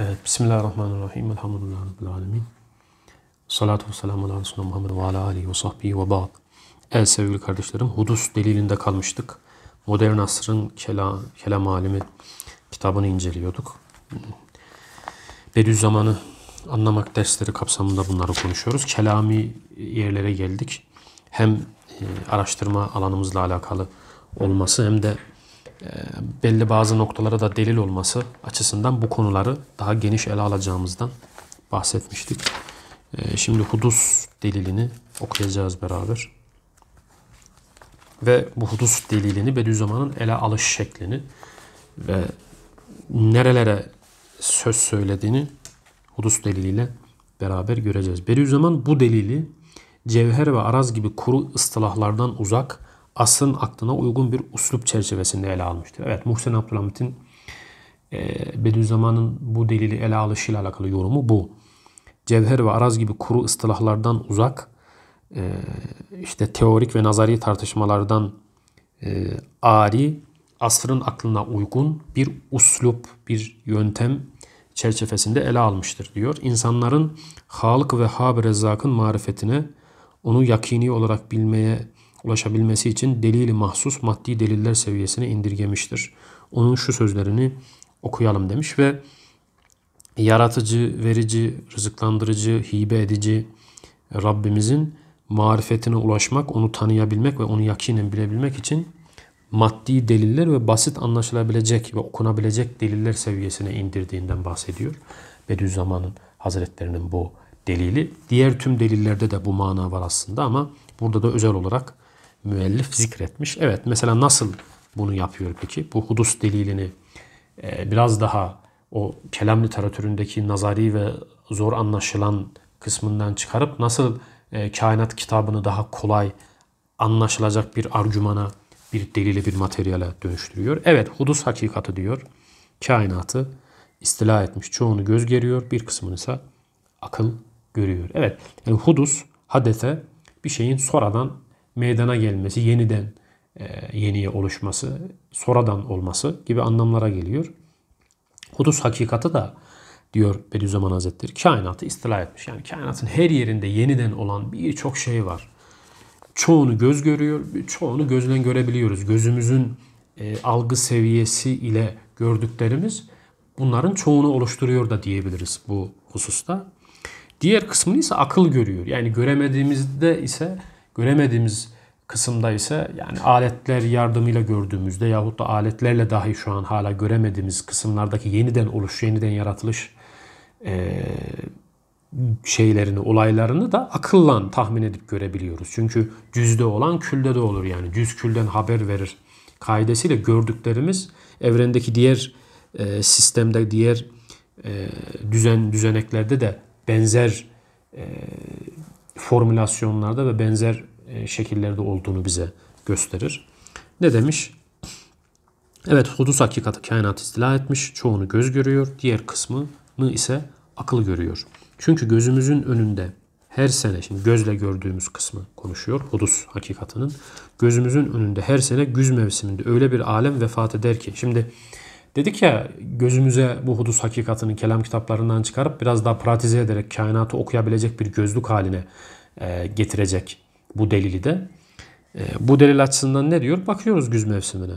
Evet, Bismillahirrahmanirrahim. Elhamdülillahi Rabbil Alemin. Salatu ve selamu ala Resulü Muhammed ve ala alihi ve sahbihi ve ba'd. El sevgili kardeşlerim, hudus delilinde kalmıştık. Modern asrın kelam, kelam alimi kitabını inceliyorduk. Bediüzzaman'ı anlamak dersleri kapsamında bunları konuşuyoruz. Kelami yerlere geldik. Hem e, araştırma alanımızla alakalı olması hem de ee, belli bazı noktalara da delil olması açısından bu konuları daha geniş ele alacağımızdan bahsetmiştik. Ee, şimdi hudus delilini okuyacağız beraber. Ve bu hudus delilini Bediüzzaman'ın ele alış şeklini ve nerelere söz söylediğini hudus deliliyle beraber göreceğiz. Bediüzzaman bu delili cevher ve araz gibi kuru ıstılahlardan uzak asrın aklına uygun bir uslup çerçevesinde ele almıştır. Evet Muhsin Abdülhamit'in e, Bediüzzaman'ın bu delili ele alışıyla alakalı yorumu bu. Cevher ve araz gibi kuru ıstılahlardan uzak, e, işte teorik ve nazari tartışmalardan e, ari, asrın aklına uygun bir uslup, bir yöntem çerçevesinde ele almıştır diyor. İnsanların Halık ve Hab-ı Rezzak'ın marifetine, onu yakini olarak bilmeye ulaşabilmesi için delili mahsus maddi deliller seviyesine indirgemiştir. Onun şu sözlerini okuyalım demiş ve yaratıcı, verici, rızıklandırıcı, hibe edici Rabbimizin marifetine ulaşmak, onu tanıyabilmek ve onu yakinen bilebilmek için maddi deliller ve basit anlaşılabilecek ve okunabilecek deliller seviyesine indirdiğinden bahsediyor. Bediüzzaman'ın Hazretlerinin bu delili. Diğer tüm delillerde de bu mana var aslında ama burada da özel olarak müellif zikretmiş. Evet mesela nasıl bunu yapıyor peki? Bu hudus delilini e, biraz daha o kelam literatüründeki nazari ve zor anlaşılan kısmından çıkarıp nasıl e, kainat kitabını daha kolay anlaşılacak bir argümana, bir delile, bir materyale dönüştürüyor. Evet hudus hakikati diyor. Kainatı istila etmiş. Çoğunu göz geriyor. Bir kısmını ise akıl görüyor. Evet yani hudus, hadete bir şeyin sonradan meydana gelmesi, yeniden e, yeniye oluşması, sonradan olması gibi anlamlara geliyor. Kudüs hakikati da diyor Bediüzzaman Hazretleri kainatı istila etmiş. Yani kainatın her yerinde yeniden olan birçok şey var. Çoğunu göz görüyor, çoğunu gözden görebiliyoruz. Gözümüzün e, algı seviyesi ile gördüklerimiz bunların çoğunu oluşturuyor da diyebiliriz bu hususta. Diğer kısmını ise akıl görüyor. Yani göremediğimizde ise Göremediğimiz kısımda ise yani aletler yardımıyla gördüğümüzde yahut da aletlerle dahi şu an hala göremediğimiz kısımlardaki yeniden oluş, yeniden yaratılış e, şeylerini, olaylarını da akıllan tahmin edip görebiliyoruz. Çünkü cüzde olan külde de olur yani. Cüz külden haber verir kaidesiyle gördüklerimiz evrendeki diğer e, sistemde, diğer e, düzen düzeneklerde de benzer e, formülasyonlarda ve benzer e, şekillerde olduğunu bize gösterir. Ne demiş? Evet hudus hakikati kainat istila etmiş. Çoğunu göz görüyor. Diğer kısmını ise akıl görüyor. Çünkü gözümüzün önünde her sene şimdi gözle gördüğümüz kısmı konuşuyor. Hudus hakikatının. Gözümüzün önünde her sene güz mevsiminde öyle bir alem vefat eder ki. Şimdi Dedik ya gözümüze bu hudus hakikatini kelam kitaplarından çıkarıp biraz daha pratize ederek kainatı okuyabilecek bir gözlük haline e, getirecek bu delili de. E, bu delil açısından ne diyor? Bakıyoruz güz mevsimine.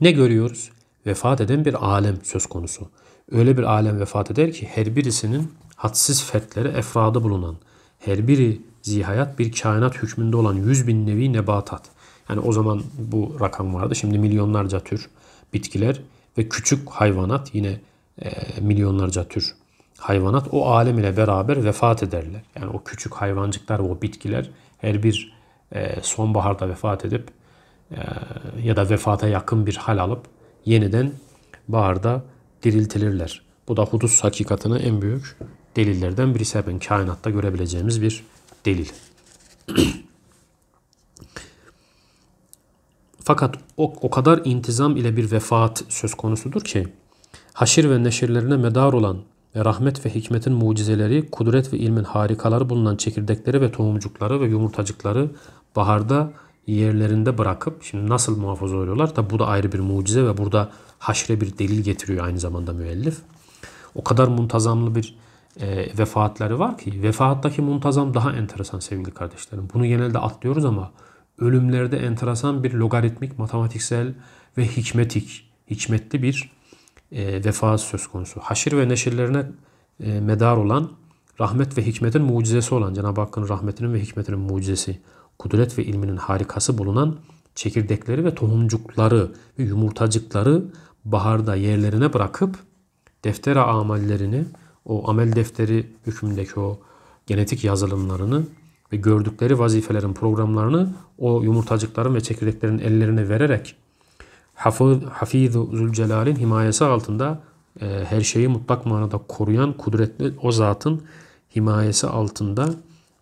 Ne görüyoruz? Vefat eden bir alem söz konusu. Öyle bir alem vefat eder ki her birisinin hadsiz fetleri efradı bulunan, her biri zihayat bir kainat hükmünde olan yüz bin nevi nebatat. Yani o zaman bu rakam vardı. Şimdi milyonlarca tür bitkiler ve küçük hayvanat yine e, milyonlarca tür hayvanat o alem ile beraber vefat ederler. Yani o küçük hayvancıklar o bitkiler her bir e, sonbaharda vefat edip e, ya da vefata yakın bir hal alıp yeniden baharda diriltilirler. Bu da hudus hakikatine en büyük delillerden birisi. Ben kainatta görebileceğimiz bir delil. Fakat o, o kadar intizam ile bir vefat söz konusudur ki haşir ve neşirlerine medar olan ve rahmet ve hikmetin mucizeleri, kudret ve ilmin harikaları bulunan çekirdekleri ve tohumcukları ve yumurtacıkları baharda yerlerinde bırakıp şimdi nasıl muhafaza oluyorlar? Tabi bu da ayrı bir mucize ve burada haşre bir delil getiriyor aynı zamanda müellif. O kadar muntazamlı bir e, vefatları var ki vefattaki muntazam daha enteresan sevgili kardeşlerim. Bunu genelde atlıyoruz ama ölümlerde enteresan bir logaritmik, matematiksel ve hikmetik, hikmetli bir e, vefa söz konusu. Haşir ve neşirlerine e, medar olan rahmet ve hikmetin mucizesi olan Cenab-ı Hakk'ın rahmetinin ve hikmetinin mucizesi, kudret ve ilminin harikası bulunan çekirdekleri ve tohumcukları ve yumurtacıkları baharda yerlerine bırakıp deftere amellerini, o amel defteri hükmündeki o genetik yazılımlarını ve gördükleri vazifelerin programlarını o yumurtacıkların ve çekirdeklerin ellerine vererek Hafız, Hafizu Zülcelal'in himayesi altında e, her şeyi mutlak manada koruyan kudretli o zatın himayesi altında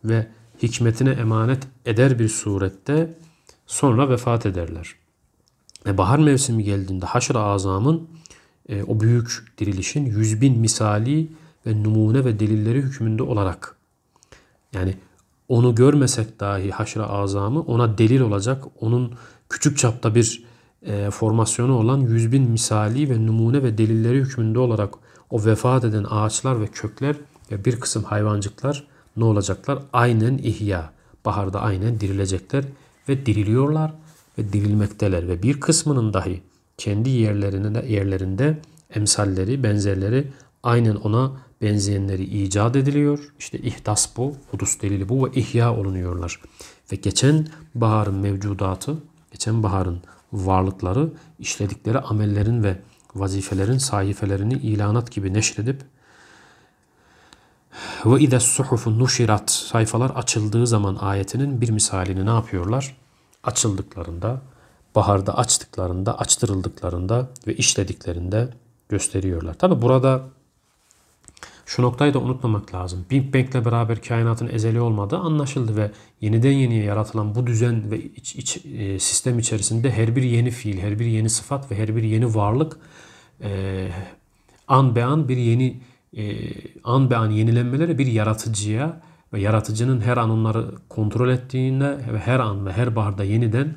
ve hikmetine emanet eder bir surette sonra vefat ederler. E, bahar mevsimi geldiğinde haşr-ı azamın e, o büyük dirilişin yüz bin misali ve numune ve delilleri hükmünde olarak yani onu görmesek dahi haşra azamı ona delil olacak. Onun küçük çapta bir e, formasyonu olan yüz bin misali ve numune ve delilleri hükmünde olarak o vefat eden ağaçlar ve kökler ve bir kısım hayvancıklar ne olacaklar? Aynen ihya. Baharda aynen dirilecekler ve diriliyorlar ve dirilmekteler ve bir kısmının dahi kendi yerlerine yerlerinde emsalleri, benzerleri aynen ona benzeyenleri icat ediliyor. İşte ihdas bu, hudus delili bu ve ihya olunuyorlar. Ve geçen baharın mevcudatı, geçen baharın varlıkları işledikleri amellerin ve vazifelerin sayfelerini ilanat gibi neşredip ve ize suhufu nuşirat sayfalar açıldığı zaman ayetinin bir misalini ne yapıyorlar? Açıldıklarında, baharda açtıklarında, açtırıldıklarında ve işlediklerinde gösteriyorlar. Tabi burada şu noktayı da unutmamak lazım. Big Bang'le beraber kainatın ezeli olmadığı anlaşıldı ve yeniden yeniye yaratılan bu düzen ve iç, iç e, sistem içerisinde her bir yeni fiil, her bir yeni sıfat ve her bir yeni varlık e, an be an bir yeni e, an be an yenilenmelere bir yaratıcıya ve yaratıcının her an onları kontrol ettiğine ve her an ve her barda yeniden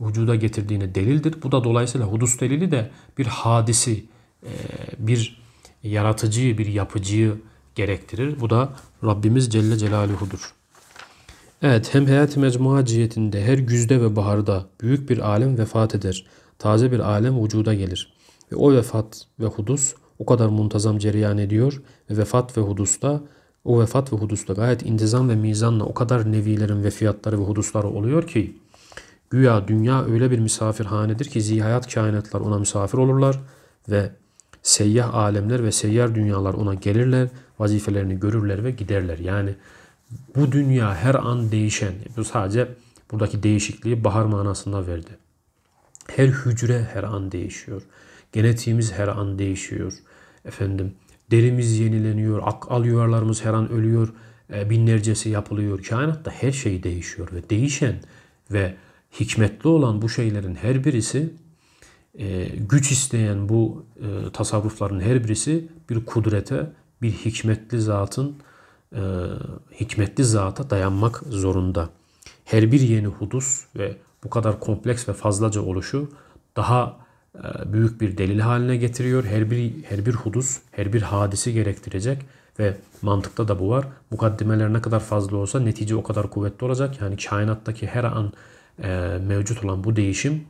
vücuda getirdiğine delildir. Bu da dolayısıyla hudus delili de bir hadisi, e, bir yaratıcıyı, bir yapıcıyı gerektirir. Bu da Rabbimiz Celle Celaluhu'dur. Evet hem hayat-ı mecmua cihetinde her güzde ve baharda büyük bir alem vefat eder. Taze bir alem vücuda gelir. Ve o vefat ve hudus o kadar muntazam cereyan ediyor ve vefat ve hudus da o vefat ve hudusta gayet intizam ve mizanla o kadar nevilerin ve fiyatları ve hudusları oluyor ki güya dünya öyle bir misafirhanedir ki zihayat kainatlar ona misafir olurlar ve seyyah alemler ve seyyar dünyalar ona gelirler, vazifelerini görürler ve giderler. Yani bu dünya her an değişen. Bu sadece buradaki değişikliği bahar manasında verdi. Her hücre her an değişiyor. Genetiğimiz her an değişiyor. Efendim derimiz yenileniyor, al yuvarlarımız her an ölüyor, e, binlercesi yapılıyor. Kainatta her şey değişiyor ve değişen ve hikmetli olan bu şeylerin her birisi ee, güç isteyen bu e, tasavvufların her birisi bir kudrete, bir hikmetli zatın e, hikmetli zata dayanmak zorunda. Her bir yeni hudus ve bu kadar kompleks ve fazlaca oluşu daha e, büyük bir delil haline getiriyor. Her bir her bir hudus, her bir hadisi gerektirecek ve mantıkta da bu var. Mukaddimeler ne kadar fazla olsa netice o kadar kuvvetli olacak. Yani kainattaki her an e, mevcut olan bu değişim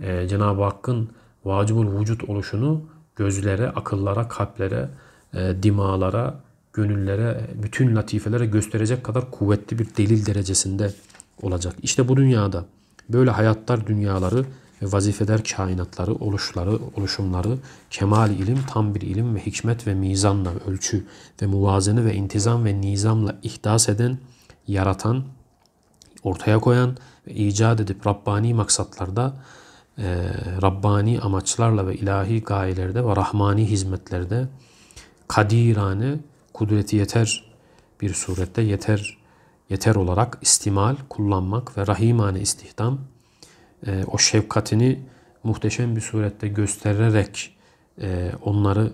e, Cenab-ı Hakk'ın vacibul vücut oluşunu gözlere, akıllara, kalplere, e, dimalara, gönüllere, bütün latifelere gösterecek kadar kuvvetli bir delil derecesinde olacak. İşte bu dünyada böyle hayatlar dünyaları ve vazifeder kainatları, oluşları, oluşumları kemal ilim, tam bir ilim ve hikmet ve mizanla ölçü ve muvazene ve intizam ve nizamla ihdas eden, yaratan, ortaya koyan ve icat edip Rabbani maksatlarda ee, Rabbani amaçlarla ve ilahi gayelerde ve Rahmani hizmetlerde kadirane, kudreti yeter bir surette yeter yeter olarak istimal, kullanmak ve rahimane istihdam e, o şefkatini muhteşem bir surette göstererek e, onları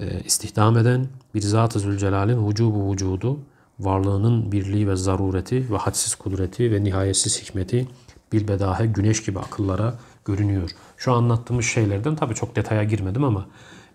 e, istihdam eden bir Zat-ı Zülcelal'in vücubu vücudu, varlığının birliği ve zarureti ve hadsiz kudreti ve nihayetsiz hikmeti bilbedahe güneş gibi akıllara görünüyor. Şu anlattığımız şeylerden tabii çok detaya girmedim ama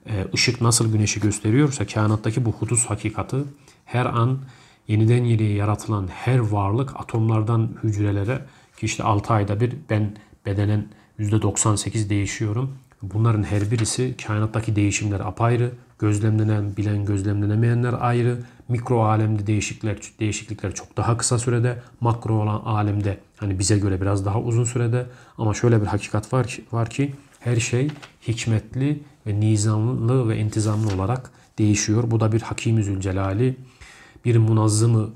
e, ışık nasıl güneşi gösteriyorsa kainattaki bu hudus hakikati her an yeniden yeniye yaratılan her varlık atomlardan hücrelere ki işte 6 ayda bir ben bedenen %98 değişiyorum. Bunların her birisi kainattaki değişimler apayrı. Gözlemlenen, bilen, gözlemlenemeyenler ayrı mikro alemde değişiklikler değişiklikler çok daha kısa sürede, makro olan alemde hani bize göre biraz daha uzun sürede ama şöyle bir hakikat var ki, var ki her şey hikmetli ve nizamlı ve intizamlı olarak değişiyor. Bu da bir Hakimi Zülcelali, bir Munazzımı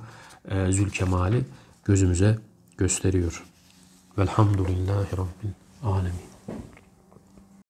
e, Zülkemali gözümüze gösteriyor. Velhamdülillahi Rabbil Alemin.